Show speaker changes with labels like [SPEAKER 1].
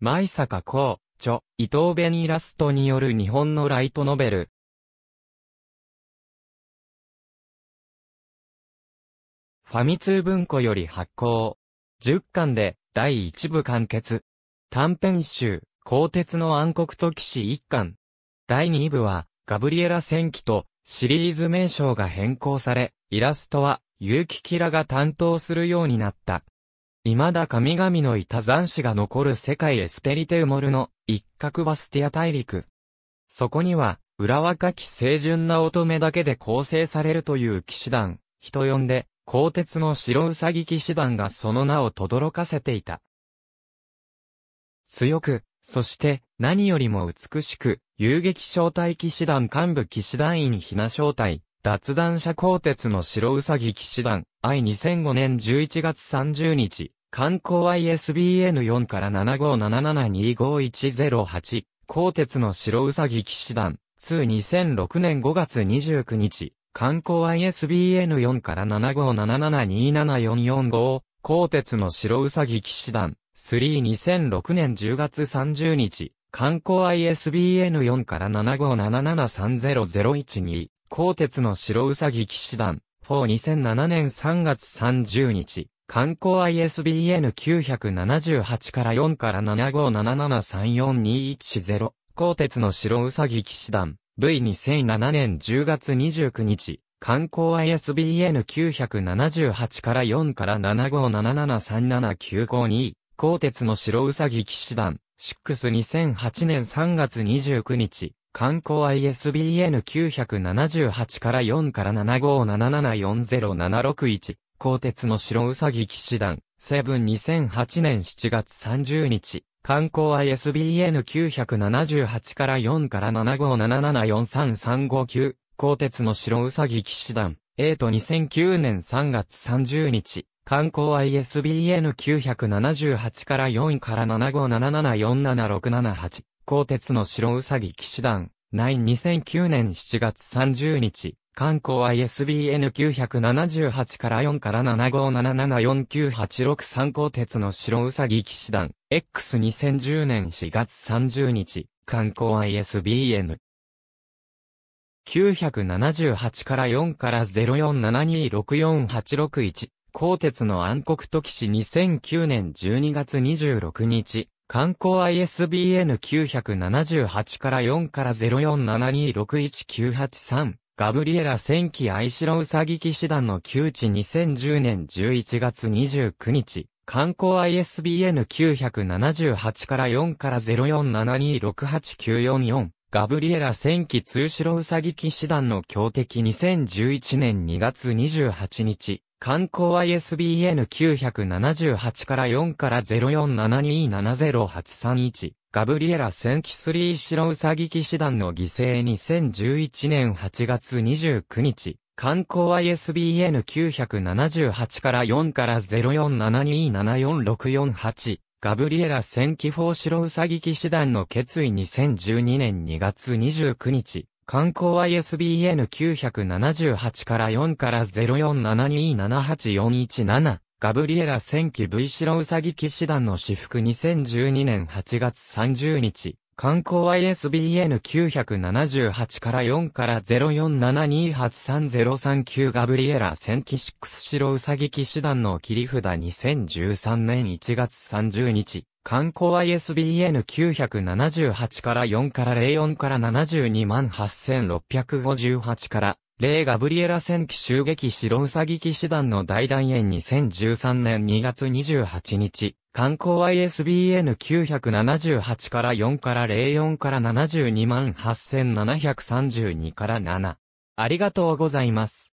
[SPEAKER 1] 前坂幸、著、伊藤弁イラストによる日本のライトノベル。ファミ通文庫より発行。10巻で、第1部完結。短編集、鋼鉄の暗黒と騎士1巻。第2部は、ガブリエラ戦記と、シリーズ名称が変更され、イラストは、結城キラが担当するようになった。未だ神々のいた残子が残る世界エスペリテウモルの一角バスティア大陸。そこには、裏若き清純な乙女だけで構成されるという騎士団、人呼んで、鋼鉄の白うさぎ騎士団がその名を轟かせていた。強く、そして何よりも美しく、遊撃招待騎士団幹部騎士団員ひな招待、脱弾者鋼鉄の白うさぎ騎士団、愛2 0 0 5年11月30日、観光 ISBN4 から7 5 7 7 2 5 1 0 8鋼鉄の白うさぎ騎士団、2 2006年5月29日、観光 ISBN4 から7 5 7 7 2 7 4 4 5鋼鉄の白うさぎ騎士団、3 2006年10月30日、観光 ISBN4 から7577300112、鋼鉄の白うさぎ騎士団、4 2007年3月30日、観光 ISBN 978から4から7 5 7 7 3 4 2 1 0鋼鉄の白うさぎ騎士団 V2007 年10月29日観光 ISBN 978から4から7577379522鋼鉄の白うさぎ騎士団62008年3月29日観光 ISBN 978から4から75774076鋼鉄の白うさぎ騎士団、セブン2008年7月30日、観光 ISBN978 から4から757743359、鋼鉄の白うさぎ騎士団、エイ2009年3月30日、観光 ISBN978 から4から757747678、鋼鉄の白うさぎ騎士団、9 2009年7月30日、観光 ISBN 978から4から75774986参考鉄の白うさぎ騎士団 X2010 年4月30日観光 ISBN 978から4から0472648661鋼鉄の暗黒と騎士2009年12月26日観光 ISBN 978から4から0472619883ガブリエラ戦記愛白うさぎ騎士団の旧知2010年11月29日、観光 ISBN978 から4から0 4 7 2 6 8 9 4 4ガブリエラ戦記通白うさぎ騎士団の強敵2011年2月28日、観光 ISBN978 から4から0472708331、ガブリエラ戦騎スリー白ウサギ騎士団の犠牲2011年8月29日、観光 ISBN978 から4から0472746448。ガブリエラ戦記法白うさぎ騎士団の決意2012年2月29日、観光 ISBN978 から4から0 4 7 2 7 8 4 1 7ガブリエラ戦記 V 白うさぎ騎士団の私服2012年8月30日、観光 ISBN978 から4から0 4 7 2 8 3 0 3 9ガブリエラ戦記6白うさぎ騎士団の切り札2013年1月30日、観光 ISBN978 から4から04から728658からレイ・ガブリエラ戦記襲撃白ウサギ騎士団の大団円2013年2月28日、観光 ISBN978 から4から04から728,732から7。ありがとうございます。